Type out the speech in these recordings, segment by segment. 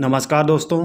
नमस्कार दोस्तों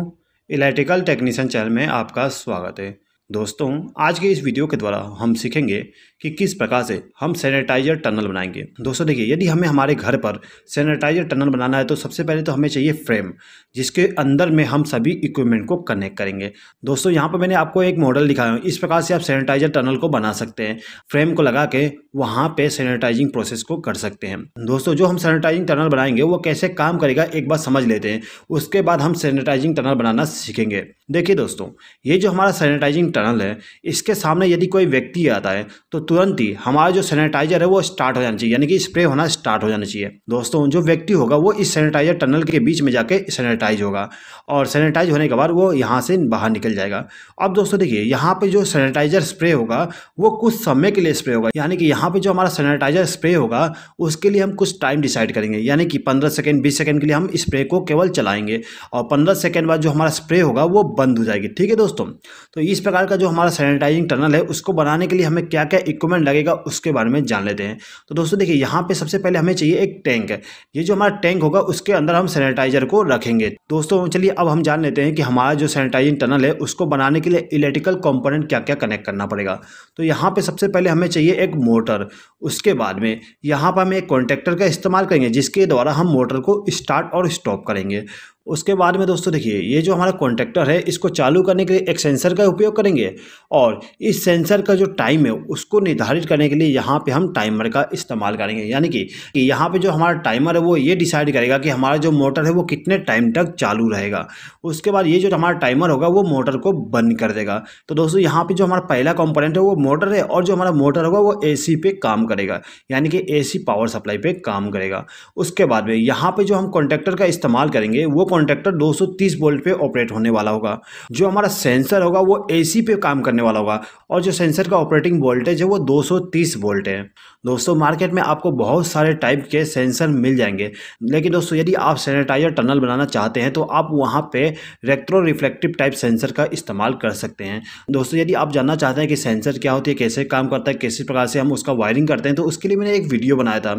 electrical technician channel में आपका स्वागत है दोस्तों आज के इस वीडियो के द्वारा हम सीखेंगे कि किस प्रकार से हम सैनिटाइजर टनल बनाएंगे दोस्तों देखिए यदि हमें हमारे घर पर सैनिटाइजर टनल बनाना है तो सबसे पहले तो हमें चाहिए फ्रेम जिसके अंदर में हम सभी इक्विपमेंट को कनेक्ट करेंगे दोस्तों यहाँ पर मैंने आपको एक मॉडल दिखाया हूँ इस प्रकार से आप सैनिटाइजर टनल को बना सकते हैं फ्रेम को लगा के वहाँ पर सैनिटाइजिंग प्रोसेस को कर सकते हैं दोस्तों जो हम सैनिटाइजिंग टनल बनाएंगे वो कैसे काम करेगा एक बार समझ लेते हैं उसके बाद हम सैनिटाइजिंग टनल बनाना सीखेंगे देखिए दोस्तों ये जो हमारा सैनिटाइजिंग टनल है इसके सामने यदि कोई व्यक्ति आता है तो तुरंत ही हमारा जो सैनिटाइजर है वो स्टार्ट हो जाना चाहिए यानी कि स्प्रे होना स्टार्ट हो जाना चाहिए दोस्तों जो व्यक्ति होगा वो इस सैनिटाइजर टनल के बीच में जाके सैनिटाइज होगा और सैनिटाइज होने के बाद वो यहाँ से बाहर निकल जाएगा अब दोस्तों देखिए यहाँ पर जो सैनिटाइजर स्प्रे होगा वो कुछ समय के लिए स्प्रे होगा यानी कि यहाँ पर जो हमारा सैनिटाइजर स्प्रे होगा उसके लिए हम कुछ टाइम डिसाइड करेंगे यानी कि पंद्रह सेकेंड बीस सेकेंड के लिए हम स्प्रे को केवल चलाएंगे और पंद्रह सेकेंड बाद जो हमारा स्प्रे होगा वो बंद हो जाएगी ठीक है दोस्तों तो इस प्रकार प्रकार का जो हमारा सैनिटाइजिंग टनल है उसको बनाने के लिए हमें क्या क्या इक्विपमेंट लगेगा उसके बारे में जान लेते हैं तो दोस्तों देखिए यहाँ पे सबसे पहले हमें चाहिए एक टैंक है ये जो हमारा टैंक होगा उसके अंदर हम सैनिटाइजर को रखेंगे दोस्तों चलिए अब हम जान लेते हैं कि हमारा जो सैनिटाइजिंग टनल है उसको बनाने के लिए इलेक्ट्रिकल कॉम्पोनेंट क्या क्या कनेक्ट करना पड़ेगा तो यहाँ पर सबसे पहले हमें चाहिए एक मोटर उसके बाद में यहाँ पर हम एक कॉन्ट्रेक्टर का इस्तेमाल करेंगे जिसके द्वारा हम मोटर को स्टार्ट और स्टॉप करेंगे उसके बाद में दोस्तों देखिए ये जो हमारा कॉन्ट्रेक्टर है इसको चालू करने के लिए एक सेंसर का उपयोग करेंगे और इस सेंसर का जो टाइम है उसको निर्धारित करने के लिए यहाँ पे हम टाइमर का इस्तेमाल करेंगे यानी कि, यहाँ पे जो हमारा टाइमर है वो ये डिसाइड करेगा कि हमारा जो मोटर है वो कितने टाइम तक चालू रहेगा उसके बाद ये जो हमारा टाइमर होगा वो मोटर को बंद कर देगा तो दोस्तों यहाँ पर जो हमारा पहला कॉम्पोनेंट है वो मोटर है और जो हमारा मोटर होगा वो ए पे काम करेगा यानी कि ए पावर सप्लाई पर काम करेगा उसके बाद में यहाँ पर जो हम कॉन्ट्रेक्टर का इस्तेमाल करेंगे वो कॉन्ट्रैक्टर 230 वोल्ट पे ऑपरेट होने वाला होगा जो हमारा सेंसर होगा वो एसी पे काम करने वाला होगा और जो सेंसर का ऑपरेटिंग वोल्टेज है वो 230 वोल्ट है दोस्तों मार्केट में आपको बहुत सारे टाइप के सेंसर मिल जाएंगे लेकिन दोस्तों यदि आप सैनिटाइजर टनल बनाना चाहते हैं तो आप वहाँ पर रेक्ट्रो रिफ्लेक्टिव टाइप सेंसर का इस्तेमाल कर सकते हैं दोस्तों यदि आप जानना चाहते हैं कि सेंसर क्या होती है कैसे काम करता है किस प्रकार से हम उसका वायरिंग करते हैं तो उसके लिए मैंने एक वीडियो बनाया था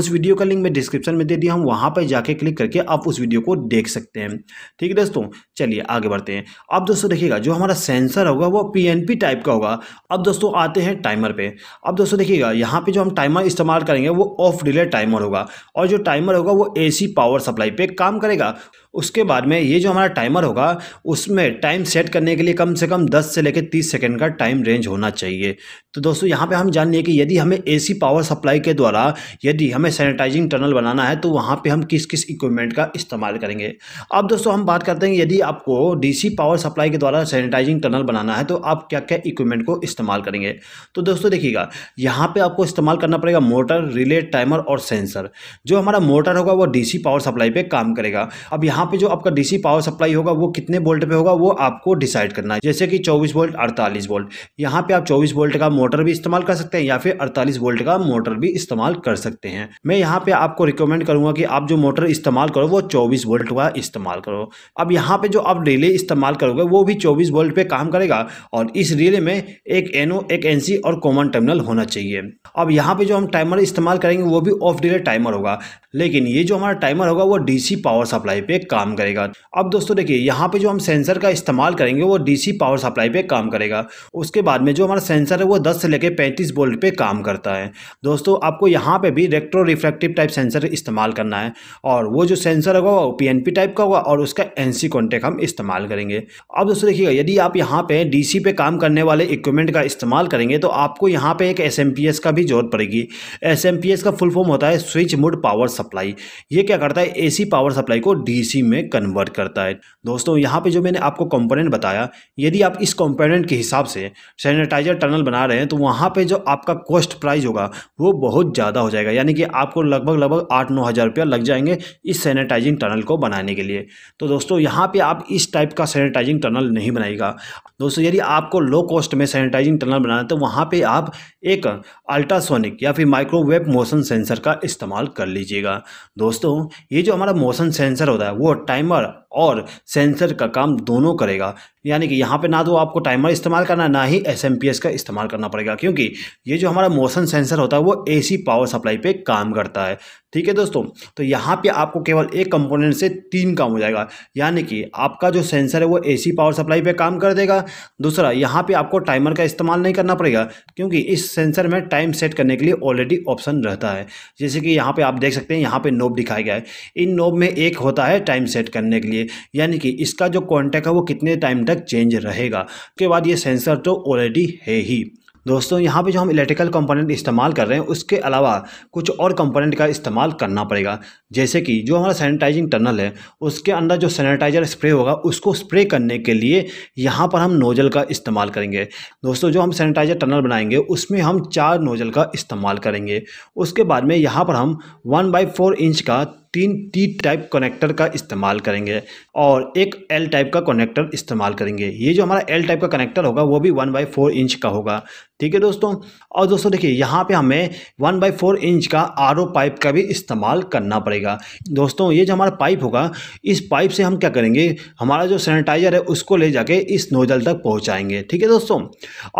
उस वीडियो का लिंक मैं डिस्क्रिप्शन में दे दिया हम वहाँ पर जाके क्लिक करके आप उस वीडियो को देख देख सकते हैं ठीक है दोस्तों चलिए आगे बढ़ते हैं अब दोस्तों देखिएगा जो हमारा सेंसर होगा वो पी टाइप का होगा अब दोस्तों आते हैं टाइमर पर अब दोस्तों देखिएगा यहाँ पर जो हम टाइमर इस्तेमाल करेंगे वो ऑफ डिले टाइमर होगा और जो टाइमर होगा वो ए पावर सप्लाई पर काम करेगा उसके बाद में ये जो हमारा टाइमर होगा उसमें टाइम सेट करने के लिए कम से कम 10 से लेकर 30 सेकंड का टाइम रेंज होना चाहिए तो दोस्तों यहाँ पे हम जान लिए कि यदि हमें एसी पावर सप्लाई के द्वारा यदि हमें सैनिटाइजिंग टनल बनाना है तो वहाँ पे हम किस किस इक्विपमेंट का इस्तेमाल करेंगे करेंगे अब दोस्तों हम बात करते हैं यदि आपको डीसी पावर सप्लाई के द्वारा सैनिटाइजिंग टनल बनाना है तो आप क्या क्या इक्विपमेंट को इस्तेमाल करेंगे तो दोस्तों देखिएगा यहाँ पर आपको इस्तेमाल करना पड़ेगा मोटर रिले टाइमर और सेंसर जो हमारा मोटर होगा वो डी पावर सप्लाई पर काम करेगा अब यहाँ पर जो आपका डी पावर सप्लाई होगा वो कितने वोल्ट पर होगा वो आपको डिसाइड करना है जैसे कि चौबीस वोल्ट अड़तालीस वोल्ट यहाँ पर आप चौबीस वोल्ट का मोटर भी इस्तेमाल कर सकते हैं या फिर अड़तालीस वोल्ट का मोटर भी इस्तेमाल कर सकते हैं मैं यहाँ पे आपको रिकमेंड करूंगा कि आप जो मोटर इस्तेमाल करो वो 24 वोल्ट हुआ इस्तेमाल करो अब यहाँ पे जो आप रिले इस्तेमाल करोगे वो भी 24 वोल्ट पे काम करेगा और इस रिले में एक एनओ एक एनसी और कॉमन टर्मिनल होना चाहिए अब यहाँ पे जो हम टाइमर इस्तेमाल करेंगे वो भी ऑफ डिले टाइमर होगा लेकिन ये जो हमारा टाइमर होगा वो डीसी पावर सप्लाई पे काम करेगा अब दोस्तों देखिए यहाँ पे जो हम सेंसर का इस्तेमाल करेंगे वो डीसी पावर सप्लाई पे काम करेगा उसके बाद में जो हमारा सेंसर है वो दस से लेकर पैंतीस वोल्ट पे काम करता है दोस्तों आपको यहाँ पे भी रेक्ट्रो रिफ्लेक्टिव टाइप सेंसर इस्तेमाल करना है और वो जो सेंसर होगा वो पी टीपी टाइप का होगा और उसका एनसी कॉन्टैक्ट हम इस्तेमाल करेंगे अब दोस्तों देखिएगा यदि आप यहाँ पे डीसी पे काम करने वाले इक्विपमेंट का इस्तेमाल करेंगे तो आपको यहाँ पे एक एसएमपीएस का भी जरूरत पड़ेगी एसएमपीएस का फुल फॉर्म होता है स्विच मुड पावर सप्लाई ये क्या करता है एसी पावर सप्लाई को डीसी में कन्वर्ट करता है दोस्तों यहाँ पे जो मैंने आपको कॉम्पोनेंट बताया यदि आप इस कॉम्पोनेंट के हिसाब से सैनिटाइजर टनल बना रहे हैं तो वहाँ पर जो आपका कॉस्ट प्राइस होगा वो बहुत ज़्यादा हो जाएगा यानी कि आपको लगभग लगभग आठ नौ हज़ार रुपया लग जाएंगे इस सैनिटाइजिंग टनल को बनाने बनाने के लिए तो दोस्तों यहाँ पे आप इस टाइप का सैनिटाइजिंग टनल नहीं बनाएगा दोस्तों यदि आपको लो कॉस्ट में सैनिटाइजिंग टनल बनाना है तो वहाँ पे आप एक अल्ट्रासोनिक या फिर माइक्रोवेव मोशन सेंसर का इस्तेमाल कर लीजिएगा दोस्तों ये जो हमारा मोशन सेंसर होता है वो टाइमर और सेंसर का काम दोनों करेगा यानी कि यहाँ पे ना तो आपको टाइमर इस्तेमाल करना ना ही एस का इस्तेमाल करना पड़ेगा क्योंकि ये जो हमारा मोशन सेंसर होता है वो एसी पावर सप्लाई पे काम करता है ठीक है दोस्तों तो यहाँ पे आपको केवल एक कंपोनेंट से तीन काम हो जाएगा यानी कि आपका जो सेंसर है वो एसी पावर सप्लाई पे काम कर देगा दूसरा यहाँ पे आपको टाइमर का इस्तेमाल नहीं करना पड़ेगा क्योंकि इस सेंसर में टाइम सेट करने के लिए ऑलरेडी ऑप्शन रहता है जैसे कि यहाँ पर आप देख सकते हैं यहाँ पर नोब दिखाया गया है इन नोब में एक होता है टाइम सेट करने के लिए यानी कि इसका जो कॉन्टैक्ट है वो कितने टाइम तक चेंज रहेगा उसके बाद ये सेंसर तो ऑलरेडी है ही दोस्तों यहाँ पे जो हम इलेक्ट्रिकल कंपोनेंट इस्तेमाल कर रहे हैं उसके अलावा कुछ और कंपोनेंट का इस्तेमाल करना पड़ेगा जैसे कि जो हमारा सैनिटाइजिंग टनल है उसके अंदर जो सैनिटाइजर स्प्रे होगा उसको स्प्रे करने के लिए यहाँ पर हम नोजल का इस्तेमाल करेंगे दोस्तों जो हम सैनिटाइजर टनल बनाएंगे उसमें हम चार नोजल का इस्तेमाल करेंगे उसके बाद में यहाँ पर हम वन बाई इंच का तीन टी टाइप कनेक्टर का इस्तेमाल करेंगे और एक एल टाइप का कनेक्टर इस्तेमाल करेंगे ये जो हमारा एल टाइप का कनेक्टर होगा वो भी वन बाई फोर इंच का होगा ठीक है दोस्तों और दोस्तों देखिए यहाँ पे हमें वन बाई फोर इंच का आर पाइप का भी इस्तेमाल करना पड़ेगा दोस्तों ये जो हमारा पाइप होगा इस पाइप से हम क्या करेंगे हमारा जो सैनिटाइज़र है उसको ले जाके इस नोजल तक पहुँचाएंगे ठीक है दोस्तों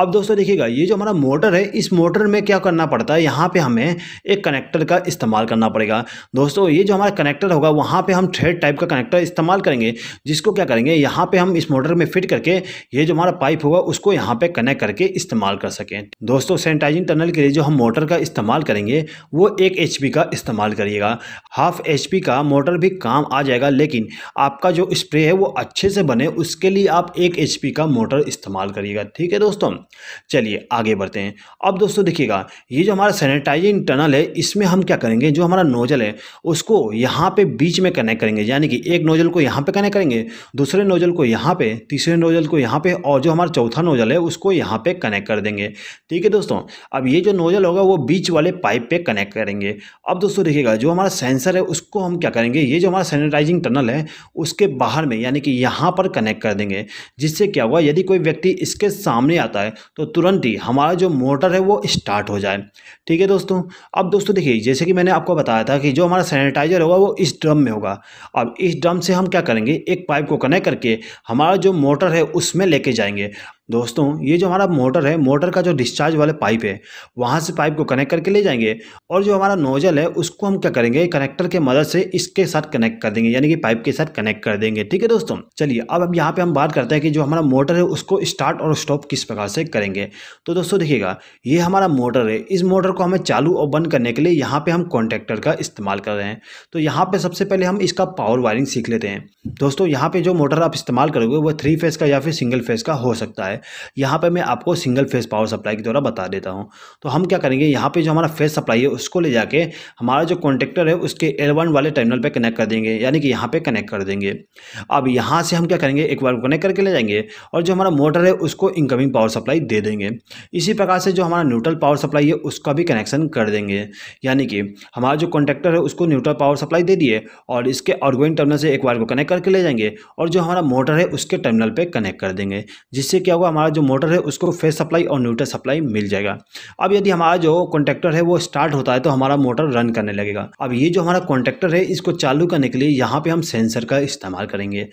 अब दोस्तों देखिएगा ये जो हमारा मोटर है इस मोटर में क्या करना पड़ता है यहाँ पर हमें एक कनेक्टर का इस्तेमाल करना पड़ेगा दोस्तों ये जो हमारा हमारा कनेक्टर होगा वहाँ पे हम थ्रेड टाइप का कनेक्टर इस्तेमाल करेंगे जिसको क्या करेंगे यहाँ पे हम इस मोटर में फिट करके ये जो हमारा पाइप होगा उसको यहाँ पे कनेक्ट करके इस्तेमाल कर सकें दोस्तों सैनिटाइजिंग टनल के लिए जो हम मोटर का इस्तेमाल करेंगे वो एक एच का इस्तेमाल करिएगा हाफ एच का मोटर भी काम आ जाएगा लेकिन आपका जो स्प्रे है वो अच्छे से बने उसके लिए आप एक एच का मोटर इस्तेमाल करिएगा ठीक है दोस्तों चलिए आगे बढ़ते हैं अब दोस्तों देखिएगा ये जो हमारा सैनिटाइजिंग टनल है इसमें हम क्या करेंगे जो हमारा नोजल है उसको यहाँ पे बीच में कनेक्ट करेंगे यानी कि एक नोजल को यहाँ पे कनेक्ट करेंगे दूसरे नोजल को यहाँ पे तीसरे नोजल को यहाँ पे और जो हमारा चौथा नोजल है उसको यहाँ पे कनेक्ट कर देंगे ठीक है दोस्तों अब ये जो नोजल होगा वो बीच वाले पाइप पे कनेक्ट करेंगे अब दोस्तों देखिएगा जो हमारा सेंसर है उसको हम क्या करेंगे ये जो हमारा सैनिटाइजिंग टनल है उसके बाहर में यानी कि यहाँ पर कनेक्ट कर देंगे जिससे क्या हुआ यदि कोई व्यक्ति इसके सामने आता है तो तुरंत ही हमारा जो मोटर है वो स्टार्ट हो जाए ठीक है दोस्तों अब दोस्तों देखिए जैसे कि मैंने आपको बताया था कि जो हमारा सैनिटाइजर फर्टिलाइज़र होगा वो इस ड्रम में होगा अब इस ड्रम से हम क्या करेंगे एक पाइप को कनेक्ट करके हमारा जो मोटर है उसमें लेके जाएंगे दोस्तों ये जो हमारा मोटर है मोटर का जो डिस्चार्ज वाले पाइप है वहाँ से पाइप को कनेक्ट करके ले जाएंगे और जो हमारा नोजल है उसको हम क्या करेंगे कनेक्टर के मदद से इसके साथ कनेक्ट कर देंगे यानी कि पाइप के साथ कनेक्ट कर देंगे ठीक है दोस्तों चलिए अब अब यहाँ पे हम बात करते हैं कि जो हमारा मोटर है उसको स्टार्ट और स्टॉप किस प्रकार से करेंगे तो दोस्तों देखिएगा ये हमारा मोटर है इस मोटर को हमें चालू और बंद करने के लिए यहाँ पर हम कॉन्ट्रैक्टर का इस्तेमाल कर रहे हैं तो यहाँ पर सबसे पहले हम इसका पावर वायरिंग सीख लेते हैं दोस्तों यहाँ पर जो मोटर आप इस्तेमाल करोगे वो थ्री फेज़ का या फिर सिंगल फेज़ का हो सकता है है यहाँ पर मैं आपको सिंगल फेस पावर सप्लाई के द्वारा बता देता हूँ तो हम क्या करेंगे यहाँ पर जो हमारा फेस सप्लाई है उसको ले जाके हमारा जो कॉन्टेक्टर है उसके एल वाले टर्मिनल पर कनेक्ट कर देंगे यानी कि यहाँ पर कनेक्ट कर देंगे अब यहाँ से हम क्या करेंगे एक बार कनेक्ट करके ले जाएंगे और जो हमारा मोटर है उसको इनकमिंग पावर सप्लाई दे देंगे इसी प्रकार से जो हमारा न्यूट्रल पावर सप्लाई है उसका भी कनेक्शन कर देंगे यानी कि हमारा जो कॉन्टेक्टर है उसको न्यूट्रल पावर सप्लाई दे दिए और इसके ऑर्गोइन टर्मिनल से एक वायर को कनेक्ट करके ले जाएंगे और जो हमारा मोटर है उसके टर्मिनल पर कनेक्ट कर देंगे जिससे क्या होगा हमारा जो मोटर है उसको फेस सप्लाई और न्यूट्रल सप्लाई मिल जाएगा अब यदि हमारा जो कॉन्ट्रेक्टर है वो स्टार्ट होता है तो हमारा मोटर रन करने लगेगा अब ये जो हमारा कॉन्ट्रेक्टर है इसको चालू करने के लिए यहाँ पर हम सेंसर का इस्तेमाल करेंगे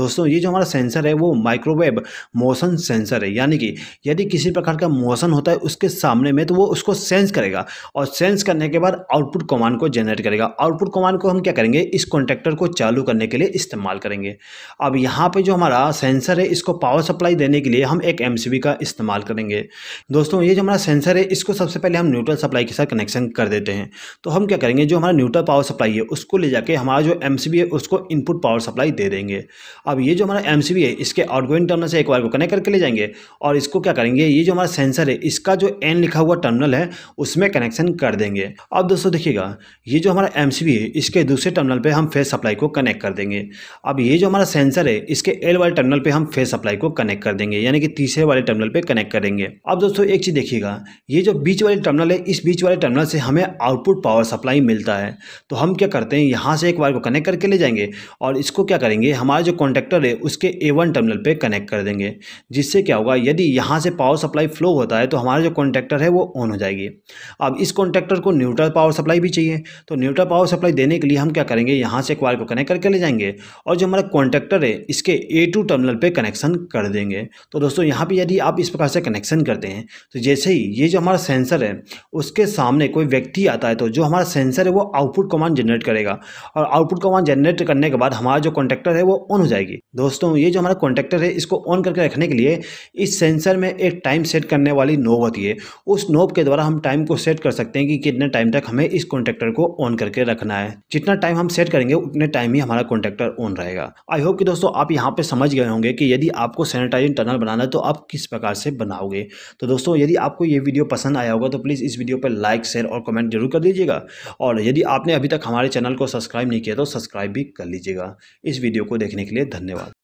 दोस्तों ये जो हमारा सेंसर है वो माइक्रोवेव मोशन सेंसर है यानी कि यदि किसी प्रकार का मोशन होता है उसके सामने में तो वो उसको सेंस करेगा और सेंस करने के बाद आउटपुट कमांड को जनरेट करेगा आउटपुट कमांड को हम क्या करेंगे इस कॉन्ट्रेक्टर को चालू करने के लिए इस्तेमाल करेंगे अब यहाँ पर जो हमारा सेंसर है इसको पावर सप्लाई देने के लिए हम हम एक एम का इस्तेमाल करेंगे दोस्तों ये जो हमारा सेंसर है इसको सबसे पहले हम न्यूट्रल सप्लाई के साथ कनेक्शन कर देते हैं तो हम क्या करेंगे जो हमारा न्यूट्रल पावर सप्लाई है उसको ले जाके हमारा जो एम है उसको इनपुट पावर सप्लाई दे देंगे अब ये जो हमारा एम है इसके आउटगोइंग टर्मिनल से एक वायर को कनेक्ट करके ले जाएंगे और इसको क्या करेंगे ये जो हमारा सेंसर है इसका जो एन लिखा हुआ टर्मिनल है उसमें कनेक्शन कर देंगे अब दोस्तों देखिएगा ये जो हमारा एम है इसके दूसरे टर्मिनल पर हम फेस सप्लाई को कनेक्ट कर देंगे अब ये जो हमारा सेंसर है इसके एल वाले टर्मिनल पर हम फेस सप्लाई को कनेक्ट कर देंगे यानी कि के तीसरे वाले टर्मिनल पे कनेक्ट करेंगे अब दोस्तों एक चीज़ देखिएगा ये जो बीच वाले टर्मिनल है इस बीच वाले टर्मिनल से हमें आउटपुट पावर सप्लाई मिलता है तो हम क्या करते हैं यहाँ से एक वायर को कनेक्ट करके ले जाएंगे और इसको क्या करेंगे हमारा जो कॉन्टेक्टर है उसके ए टर्मिनल पर कनेक्ट कर देंगे जिससे क्या होगा यदि यहाँ से पावर सप्लाई फ्लो होता है तो हमारा जो कॉन्टेक्टर है वो ऑन हो जाएगी अब इस कॉन्टेक्टर को न्यूट्रल पावर सप्लाई भी चाहिए तो न्यूट्रल पावर सप्लाई देने के लिए हम क्या करेंगे यहाँ से एक वायर को कनेक्ट करके ले जाएंगे और जो हमारा कॉन्टेक्टर है इसके ए टू टर्मिनल पर कनेक्शन कर देंगे तो दोस्तों दोस्तों यहाँ पे यदि आप इस प्रकार से कनेक्शन करते हैं तो जैसे ही ये जो हमारा सेंसर है उसके सामने कोई व्यक्ति आता है तो जो हमारा सेंसर है वो आउटपुट कमांड जनरेट करेगा और आउटपुट कमांड जनरेट करने के बाद हमारा जो कॉन्ट्रेक्टर है वो ऑन हो जाएगी दोस्तों ये जो हमारा कॉन्ट्रेक्टर है इसको ऑन करके रखने के लिए इस सेंसर में एक टाइम सेट करने वाली नोब होती है उस नोब के द्वारा हम टाइम को सेट कर सकते हैं कि कितने टाइम तक हमें इस कॉन्ट्रेक्टर को ऑन करके रखना है जितना टाइम हम सेट करेंगे उतने टाइम ही हमारा कॉन्ट्रेक्टर ऑन रहेगा आई होप कि दोस्तों आप यहाँ पे समझ गए होंगे कि यदि आपको सैनिटाइजिंग टनल बनाना बनाना तो आप किस प्रकार से बनाओगे तो दोस्तों यदि आपको ये वीडियो पसंद आया होगा तो प्लीज़ इस वीडियो पर लाइक शेयर और कमेंट जरूर कर दीजिएगा और यदि आपने अभी तक हमारे चैनल को सब्सक्राइब नहीं किया तो सब्सक्राइब भी कर लीजिएगा इस वीडियो को देखने के लिए धन्यवाद